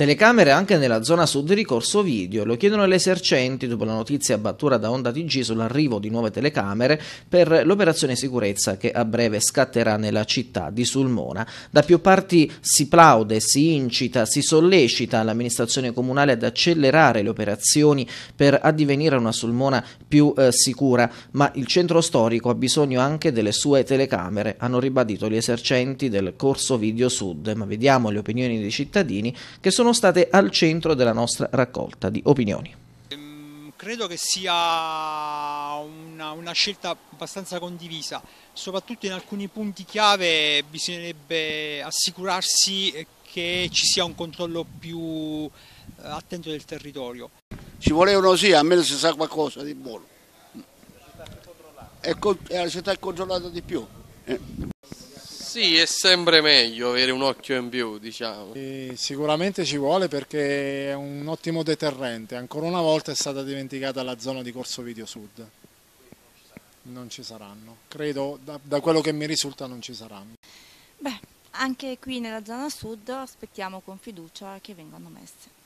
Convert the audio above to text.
Telecamere anche nella zona sud di Corso Video, lo chiedono le esercenti dopo la notizia battuta da Onda TG sull'arrivo di nuove telecamere per l'operazione sicurezza che a breve scatterà nella città di Sulmona. Da più parti si plaude, si incita, si sollecita l'amministrazione comunale ad accelerare le operazioni per addivenire a una Sulmona più eh, sicura, ma il centro storico ha bisogno anche delle sue telecamere, hanno ribadito gli esercenti del Corso Video Sud, ma vediamo le opinioni dei cittadini che sono sono state al centro della nostra raccolta di opinioni. Ehm, credo che sia una, una scelta abbastanza condivisa, soprattutto in alcuni punti chiave bisognerebbe assicurarsi che ci sia un controllo più eh, attento del territorio. Ci volevano sì, almeno si sa qualcosa di buono. la città eh, è controllata di più. Eh. Sì, è sempre meglio avere un occhio in più, diciamo. E sicuramente ci vuole perché è un ottimo deterrente. Ancora una volta è stata dimenticata la zona di Corso Video Sud. Non ci saranno, credo, da, da quello che mi risulta non ci saranno. Beh, anche qui nella zona sud aspettiamo con fiducia che vengano messe.